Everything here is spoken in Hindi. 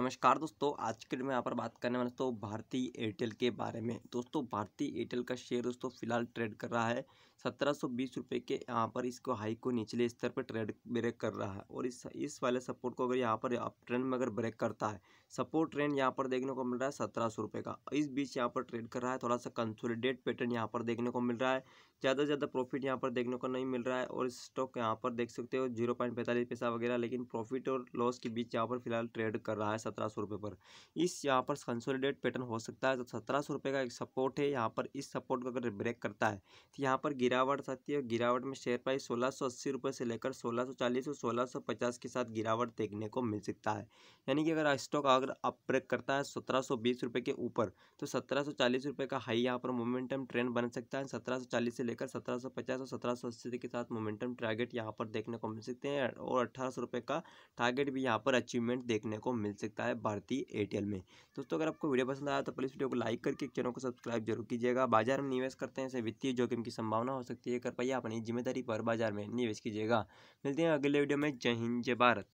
नमस्कार दोस्तों आज के मैं यहाँ पर बात करने वाला दोस्तों भारतीय एयरटेल के बारे में दोस्तों भारतीय एयरटेल का शेयर दोस्तों फिलहाल ट्रेड कर रहा है सत्रह सौ बीस रुपये के यहाँ पर इसको हाई को निचले स्तर पर ट्रेड ब्रेक कर रहा है और इस इस वाले सपोर्ट को अगर यहाँ पर अप ट्रेंड में अगर ब्रेक करता है सपोर्ट ट्रेंड यहाँ पर देखने को मिल रहा है सत्रह सौ रुपये का इस बीच यहाँ पर ट्रेड कर रहा है थोड़ा सा कंसोलिडेट पैटर्न यहाँ पर देखने को मिल रहा है ज़्यादा से ज़्यादा प्रॉफिट यहाँ पर देखने को नहीं मिल रहा है और स्टॉक यहाँ पर देख सकते हो जीरो पॉइंट पैंतालीस पैसा वगैरह लेकिन प्रॉफिट और लॉस के बीच यहाँ पर फिलहाल ट्रेड कर रहा है सत्रह सौ रुपये पर इस यहाँ पर कंसोलिडेट पैटर्न हो सकता है तो सत्रह सौ रुपये का एक सपोर्ट है यहाँ पर इस सपोर्ट को अगर ब्रेक करता है तो यहाँ पर गिरावट सकती है गिरावट में शेयर प्राइस सोलह सौ से लेकर सोलह सौ चालीस के साथ गिरावट देखने को मिल सकता है यानी कि अगर स्टॉक अगर अप ब्रेक करता है सत्रह के ऊपर तो सत्रह का हाई यहाँ पर मोमेंटम ट्रेंड बन सकता है सत्रह से लेकर सत्रह सौ पचास और सत्रह के साथ मोमेंटम टारगेट यहाँ पर देखने को मिल सकते हैं और अठारह सौ रुपये का टारगेट भी यहाँ पर अचीवमेंट देखने को मिल सकता है सकता है भारतीय एयरटेल में दोस्तों अगर आपको वीडियो पसंद आया तो प्लीज़ वीडियो को लाइक करके चैनल को सब्सक्राइब जरूर कीजिएगा बाजार में निवेश करते हैं ऐसे वित्तीय जोखिम की संभावना हो सकती है कृपया अपनी जिम्मेदारी पर बाजार में निवेश कीजिएगा मिलते हैं अगले वीडियो में जय हिंद जय भारत